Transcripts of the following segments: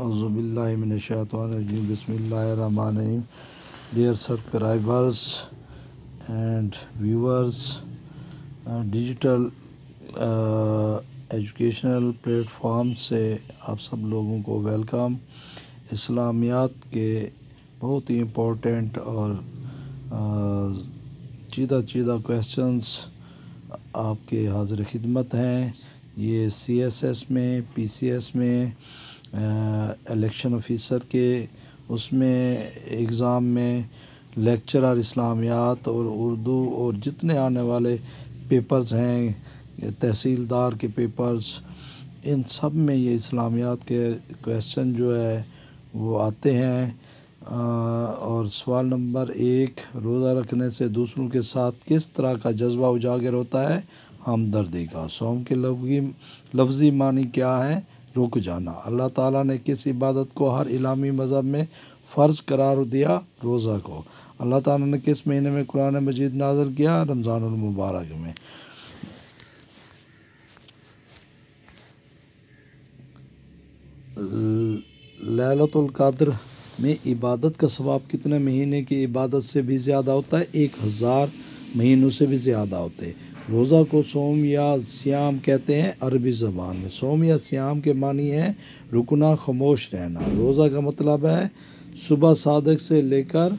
अज़बिल्लिनशातवानजीम बसमीम dear subscribers and viewers digital educational platform से आप सब लोगों को वेलकम इस्लामियात के बहुत ही इम्पोर्टेंट और uh, चीदा चीदा क्वेश्चंस आपके हाजिर खिदमत हैं ये सीएसएस में पीसीएस में इलेक्शन ऑफिसर के उसमें एग्ज़ाम में लेक्चरर इस्लामियात और उर्दू और जितने आने वाले पेपर्स हैं तहसीलदार के पेपर्स इन सब में ये इस्लामियात के क्वेश्चन जो है वो आते हैं आ, और सवाल नंबर एक रोज़ा रखने से दूसरों के साथ किस तरह का जज्बा उजागर होता है हमदर्दी का सोम के लफ्जी लफ्ज़ी मानी क्या है रुक जाना अल्लाह ताला ने किस इबादत को हर इलामी मज़हब में फ़र्ज करार दिया रोज़ा को अल्लाह ताला ने किस महीने में कुरान मजीद नाजर किया रमज़ानमबारक में ललतुल्कद्र में इबादत का सवाब कितने महीने की इबादत से भी ज़्यादा होता है एक हज़ार महीनों से भी ज़्यादा होते हैं रोज़ा को सोम या श्याम कहते हैं अरबी ज़बान में सोम या श्याम के मानी है रुकना खामोश रहना रोज़ा का मतलब है सुबह सादक से लेकर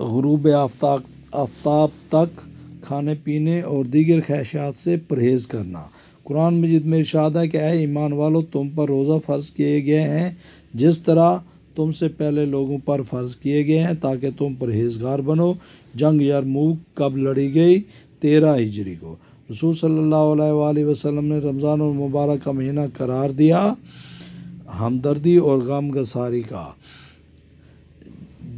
गुरूब आफ्ताब आफ्ताब तक खाने पीने और दीगर ख्वाहिशात से परहेज़ करना कुरान मजिद में इर्शाद है कि ईमान वालों तुम पर रोज़ा फ़र्ज़ किए गए हैं जिस तरह तुमसे पहले लोगों पर फ़र्ज़ किए गए हैं ताकि तुम परहेजगार बनो जंग यार मूक कब लड़ी गई तेरह हिजरी को रसूल सल्लल्लाहु अलैहि वसल्लम ने रमज़ान और मुबारक का महीना करार दिया हमदर्दी और गम गसारी का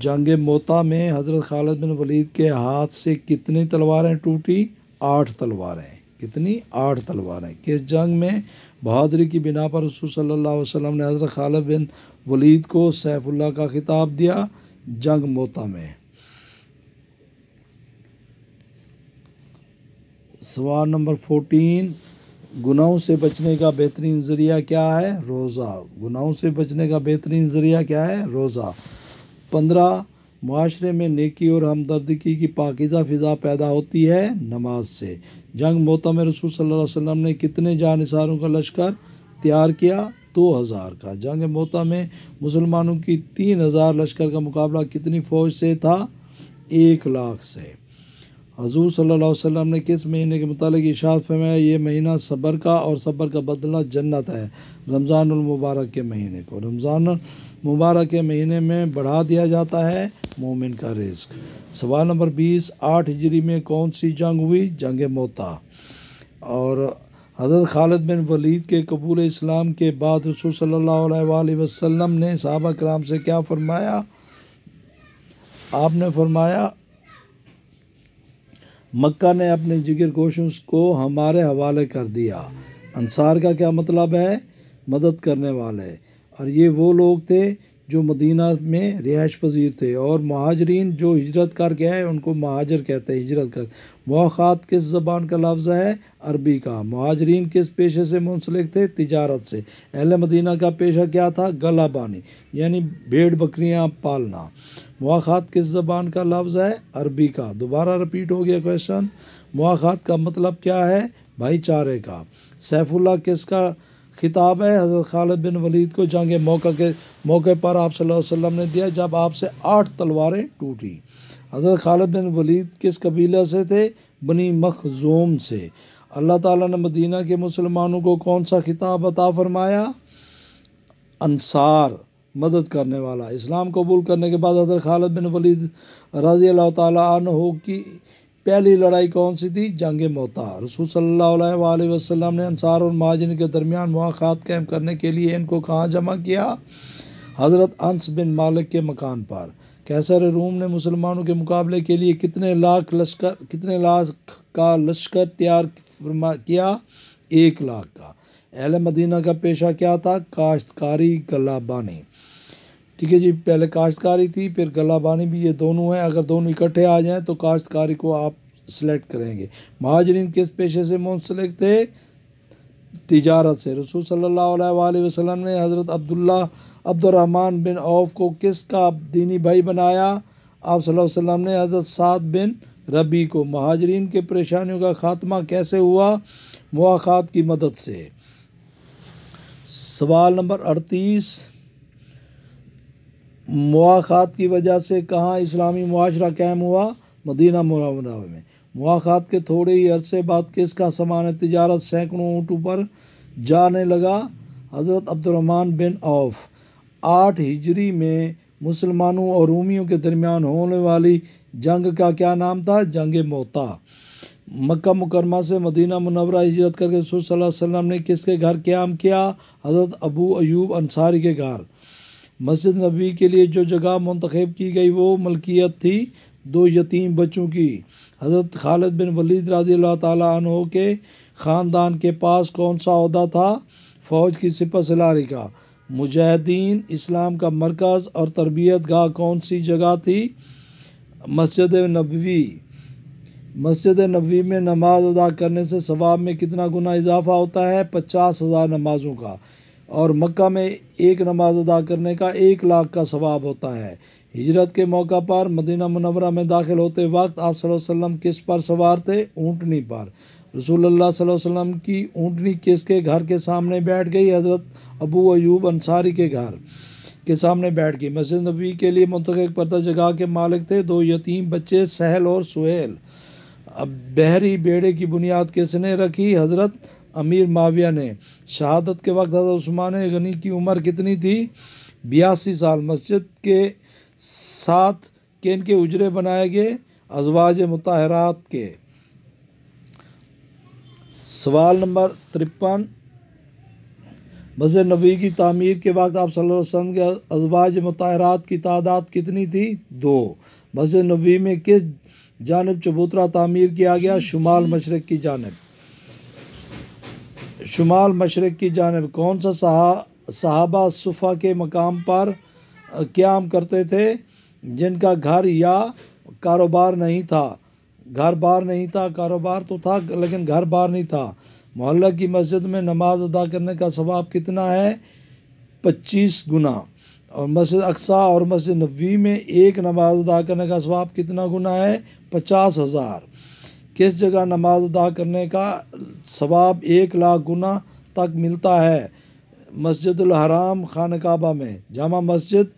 जंग मोता में हज़रत खालिद बिन वलीद के हाथ से कितनी तलवारें टूटी आठ तलवारें कितनी आठ तलवारें किस जंग में बहादुरी की बिना पर रसूल सल्ला अलैहि ने हज़रत खालिद बिन वलीद को सैफुल्ला का खिताब दिया जंग मोता में सवाल नंबर फोटीन गुनाहों से बचने का बेहतरीन ज़रिया क्या है रोज़ा गुनाहों से बचने का बेहतरीन ज़रिया क्या है रोज़ा पंद्रह माशरे में नेकी और हमदर्दगी की पाकिज़ा फ़िज़ा पैदा होती है नमाज से जंग मोतम रसूल सल्लल्लाहु वसम ने कितने जानसारों का लश्कर तैयार किया दो हज़ार का जंग मोता में मुसलमानों की तीन हज़ार लश्कर का मुकाबला कितनी फ़ौज से था एक लाख से हजूर सल्ला वसम ने किस महीने के मतलब इशात फरमाया ये महीना सबर का और सबर का बदला जन्नत है रमज़ानमबारक के महीने को रमज़ान मुबारक के महीने में बढ़ा दिया जाता है मोमिन का रिस्क सवाल नंबर बीस आठ हिजरी में कौन सी जंग हुई जंग मोता और हज़रत खालिद बिन वलीद के कबूल इस्लाम के बाद रसूल सल्ला अलैहि ने सहाबा कराम से क्या फरमाया आपने फरमाया मक्का ने अपने जिगर गोशों को हमारे हवाले कर दिया अंसार का क्या मतलब है मदद करने वाले और ये वो लोग थे जो मदीना में रिहाइश पजीर थे और महाजरीन जो हिजरत कर गया है उनको महाजर कहते हैं हिजरत कर मौक़ात किस ज़बान का लफ्ज़ है अरबी का महाजरीन किस पेशे से मुंसलिक थे तिजारत से अहल मदीना का पेशा क्या था गला बानी यानी भेड़ बकरियाँ पालना मौक़ात किस ज़बान का लफ्ज़ है अरबी का दोबारा रिपीट हो गया क्वेश्चन मौक़ात का मतलब क्या है भाईचारे का सैफुल्ला किसका खिताब है हज़रत खालिद बिन वलीद को जंग मौका के मौके पर आप सल्लल्लाहु अलैहि वसल्लम ने दिया जब आपसे आठ तलवारें टूटी हज़रत खालिद बिन वलीद किस कबीला से थे बनी मखजूम से अल्लाह ताला ने मदीना के मुसलमानों को कौन सा खिताब अता फरमाया अनसार मदद करने वाला इस्लाम कबूल करने के बाद हजरत खालिद बिन वलीद रज़ी अल्लाह तु की पहली लड़ाई कौन सी थी जंग मोता रसूल सल्ला वसलम ने अनसार और महाजन के दरमियान मुआत कैम करने के लिए इनको कहाँ जमा किया हज़रत अंस बिन मालिक के मकान पर कैसर रूम ने मुसलमानों के मुकाबले के लिए कितने लाख लश्कर कितने लाख का लश्कर तैयार किया एक लाख का अहल मदीना का पेशा क्या था काश्तकारी गलाबानी ठीक है जी पहले काश्तकारी थी फिर गलाबानी भी ये दोनों हैं अगर दोनों इकट्ठे आ जाएं तो काश्तकारी को आप सिलेक्ट करेंगे महाजरीन किस पेशे से मुंसलिक थे तजारत से रसूल सल्लल्लाहु अलैहि वसल्लम ने हज़रत अब्दुल्ला अब्दुलरहमान बिन औफ को किस का दीनी भाई बनाया आप वसल्लम ने हज़रत साद बिन रबी को महाजरीन के परेशानियों का खात्मा कैसे हुआ मुआखात की मदद से सवाल नंबर अड़तीस मुआखात की वजह से कहाँ इस्लामी मुआरा कैम हुआ मदीना मुनवरा में मुआखात के थोड़े ही अरसे बाद के इसका सामान तजारत सैकड़ों ऊँटों पर जाने लगा हज़रत अब्दुलरहमान बिन औफ आठ हिजरी में मुसलमानों और रूमियों के दरमियान होने वाली जंग का क्या नाम था जंग मोता मक्का मुकरमा से मदीना मुनवरा हिजरत करके रसूल सल्लल्लाहु अलैहि वसल्लम ने किसके घर क्याम किया हज़रत अबू अयूब अंसारी के घर मस्जिद नबी के लिए जो जगह मंतखब की गई वो मलकियत थी दो यतीम बच्चों की हज़रत खालिद बिन वलीद रज़ी अल्लाह के ख़ानदान के पास कौन सा अहदा था फ़ौज की सिपा सलारी का मुजाहिदीन इस्लाम का मरकज़ और तरबियत गाह कौन सी जगह थी मस्जिद नबवी मस्जिद नबी में नमाज अदा करने से सवाब में कितना गुना इजाफा होता है पचास हज़ार नमाज़ों का और मक्का में एक नमाज अदा करने का एक लाख का सवाब होता है हिजरत के मौका पर मदीना मुनवरा में दाखिल होते वक्त आप वसल्लम किस पर सवार थे ऊँटनी पर रसूल वसल्लम की ऊँटनी किसके घर के सामने बैठ गई हज़रत अबू अयूब अंसारी के घर के सामने बैठ गई मस्जिद नबी के लिए मुंतक पर्दा जगह के मालिक थे दो यतीम बच्चे सहल और सुहेल अब बहरी बेड़े की बुनियाद किसने रखी हज़रत अमीर माविया ने शहादत के वक्त हज़रत गनी की उम्र कितनी थी बयासी साल मस्जिद के साथ के इनके उजरे बनाए गए अजवाज मुताहरात के सवाल नंबर तिरपन मस्जिद नबी की तमीर के वक्त आप वसल्लम के अजवाज मुताहरात की तादाद कितनी थी दो मस्जिद नबी में किस जानब चबूतरा तमीर किया गया शुमाल मशरक़ की जानब शुमाल मशरक़ की जानब कौन सा सहा सहाबा सुफ़ा के मकाम पर क्याम करते थे जिनका घर या कारोबार नहीं था घर बार नहीं था कारोबार तो था लेकिन घर बार नहीं था मोहल्ला की मस्जिद में नमाज अदा करने का सवाब कितना है पच्चीस गुना और मस्जिद अक्सा और मस्जिद नबी में एक नमाज अदा करने का सवाब कितना गुना है पचास हज़ार किस जगह नमाज अदा करने का सवाब एक लाख गुना तक मिलता है मस्जिदुलहराम खान काबा में जामा मस्जिद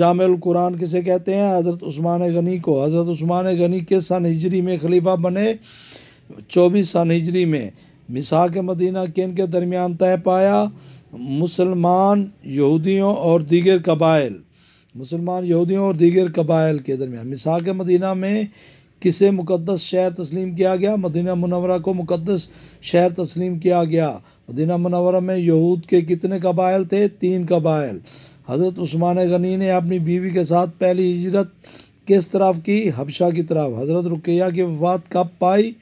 जामिल कुरान किसे कहते हैं हज़रत उस्मान गनी को हज़रत उस्मान गनी के सन हिजरी में खलीफा बने चौबीस सन हिजरी में मिसा के मदीना के इनके दरमियान तय पाया मुसलमान यहूदियों और दीगर कबाइल मुसलमान यहूदियों और दीगर कबाइल के दरमियान के मदीना में किसे मुकदस शहर तस्लीम किया गया मदीना मुनवरा को मुकदस शहर तस्लीम किया गया मदीना मुनवरा में यहूद के कितने कबायल थे तीन कबायल हज़रत उस्मान गनी ने अपनी बीवी के साथ पहली हिजरत किस तरफ की हबशा की तरफ हज़रत रुकैया की वफात कब पाई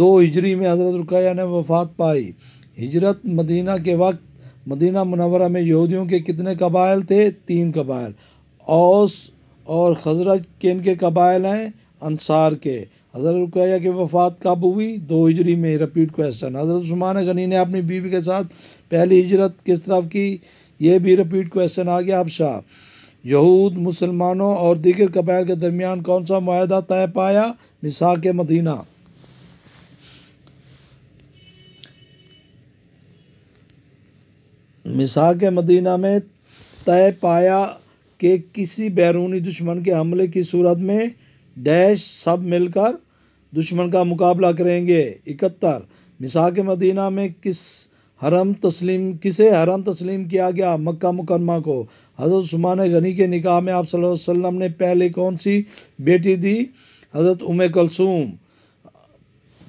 दो हिजरी में हज़रत रुकैया ने वफात पाई हिजरत मदीना के वक्त मदीना मुनवरा में यहूदियों के कितने कबायल थे तीन कबायल औस और खजरत किन के कबायल हैं अनसार के हज़रत रुकैया की वफ़ात कब हुई दो हिजरी में रिपीट क्वेश्चन हज़रत उस्मान गनी ने अपनी बीवी के साथ पहली हिजरत किस तरफ की ये भी रिपीट क्वेश्चन आ गया आपशा यहूद मुसलमानों और दीगर कबैल के दरमियान कौन सा माहदा तय पाया मिसा के मदीना मिसा के मदीना में तय पाया कि किसी बैरूनी दुश्मन के हमले की सूरत में डैश सब मिलकर दुश्मन का मुकाबला करेंगे इकहत्तर मिसा के मदीना में किस हरम तस्लीम किसे हरम तस्लीम किया गया मक्का मुकरमा को हज़रत सुमान गनी के निकाह में आप सल्लल्लाहु वसल्लम ने पहले कौन सी बेटी दी हज़रत उम कलसूम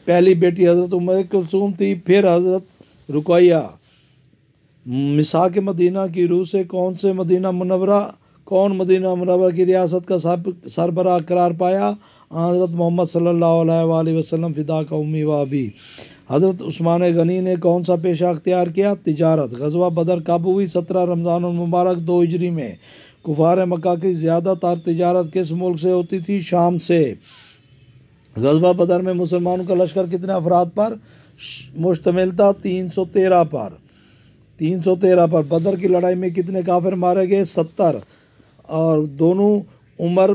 पहली बेटी हज़रत उम कलसूम थी फिर हज़रत रुकैया के मदीना की रूह से कौन से मदीना मुनवरा कौन मदीना मनवर की रियासत का सब सरबरा करार पाया हज़रत मोहम्मद सल्ला वसलम फ़िदा का उम्मी भी हज़रत उस्मान गनी ने कौन सा पेशा अख्तियार किया तजारत गजवा बदर काबू हुई सत्रह रमज़ान मुबारक दो हिजरी में कुफार मक्का की ज़्यादातर तजारत किस मुल्क से होती थी शाम से गजवा बदर में मुसलमानों का लश्कर कितने अफराद पर मुश्तमिल था तीन सौ तेरह पर तीन सौ तेरह पर बदर की लड़ाई में कितने काफिर मारे गए सत्तर और दोनों उमर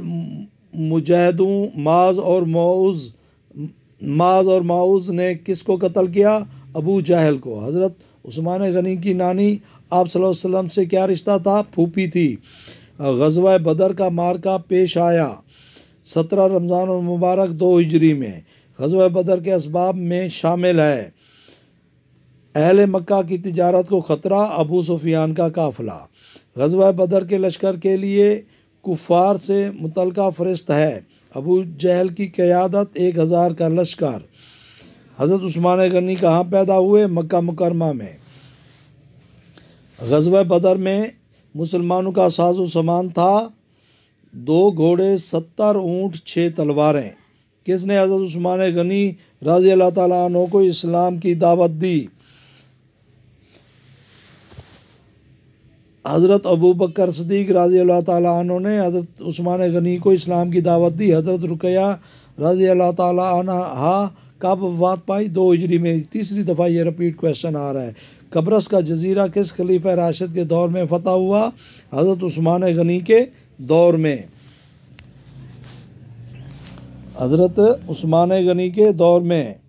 मुजाहिदों माज और माउज़ माज और माउज़ ने किस को कत्ल किया अबू जाहल को हज़रत उस्मान गनी की नानी आप वसल्लम से क्या रिश्ता था फूफी थी गजवा बदर का मार्का पेश आया सत्रह रमज़ान और मुबारक दो हिजरी में गजवा बदर के इसबाब में शामिल है अहल मक्का की तजारत को ख़तरा अबू सुफियान का काफिला गजवा बदर के लश्कर के लिए कुफार से मुतल फरिस्त है अबू जहल की क़्यादत एक हज़ार का लश्कर हज़रत ऊस्मान गनी कहाँ पैदा हुए मक्का मुकरमा में गजब बदर में मुसलमानों का साजो सामान था दो घोड़े सत्तर ऊँट छः तलवारें किसने हज़रत ऊस्मान गनी रज़ी अल्लाह तु को इस्लाम की दावत दी हज़रत अबू बकर सदीक राज़ी अल्लाह तु ने हज़रत उस्मान गनी को इस्लाम की दावत दी हज़रत रुकया रज़ी अल्लाह हाँ कब वात पाई दो हिजरी में तीसरी दफ़ा ये रिपीट क्वेश्चन आ रहा है कब्रस का जजीरा किस खलीफा राशिद के दौर में फतह हुआ हज़रत उस्मान गनी के दौर में हज़रत उस्मान गनी के दौर में